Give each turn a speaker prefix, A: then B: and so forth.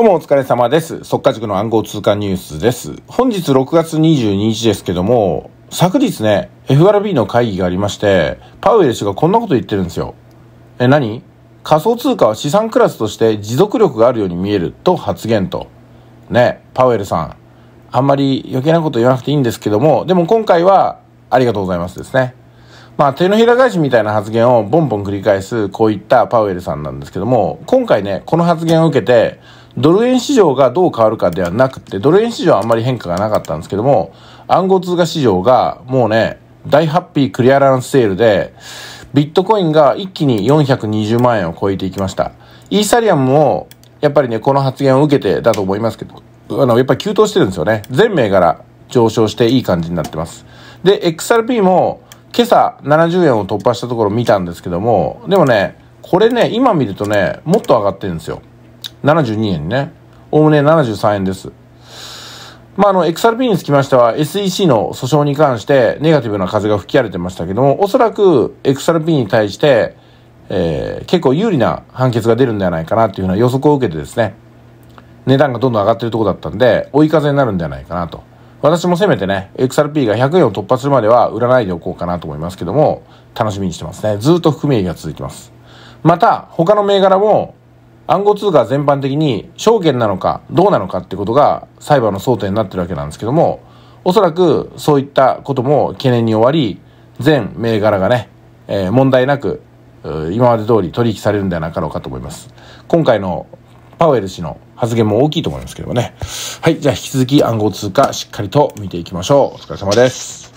A: どうもお疲れ様です。速化塾の暗号通貨ニュースです。本日6月22日ですけども、昨日ね、FRB の会議がありまして、パウエル氏がこんなこと言ってるんですよ。え、何仮想通貨は資産クラスとして持続力があるように見えると発言と。ね、パウエルさん。あんまり余計なこと言わなくていいんですけども、でも今回はありがとうございますですね。まあ、手のひら返しみたいな発言をボンボン繰り返す、こういったパウエルさんなんですけども、今回ね、この発言を受けて、ドル円市場がどう変わるかではなくて、ドル円市場はあんまり変化がなかったんですけども、暗号通貨市場がもうね、大ハッピークリアランスセールで、ビットコインが一気に420万円を超えていきました。イーサリアムも、やっぱりね、この発言を受けてだと思いますけど、あの、やっぱり急騰してるんですよね。全銘柄上昇していい感じになってます。で、XRP も今朝70円を突破したところ見たんですけども、でもね、これね、今見るとね、もっと上がってるんですよ。72円ね。おおむね73円です。まあ、あの、XRP につきましては、SEC の訴訟に関して、ネガティブな風が吹き荒れてましたけども、おそらく XRP に対して、えー、結構有利な判決が出るんではないかなというふうな予測を受けてですね、値段がどんどん上がってるとこだったんで、追い風になるんではないかなと。私もせめてね、XRP が100円を突破するまでは売らないでおこうかなと思いますけども、楽しみにしてますね。ずっと含み益が続きます。また、他の銘柄も、暗号通貨全般的に証券なのかどうなのかってことが裁判の争点になってるわけなんですけども、おそらくそういったことも懸念に終わり、全銘柄がね、えー、問題なく、今まで通り取引されるんではなかろうかと思います。今回のパウエル氏の発言も大きいと思いますけどもね。はい、じゃあ引き続き暗号通貨しっかりと見ていきましょう。お疲れ様です。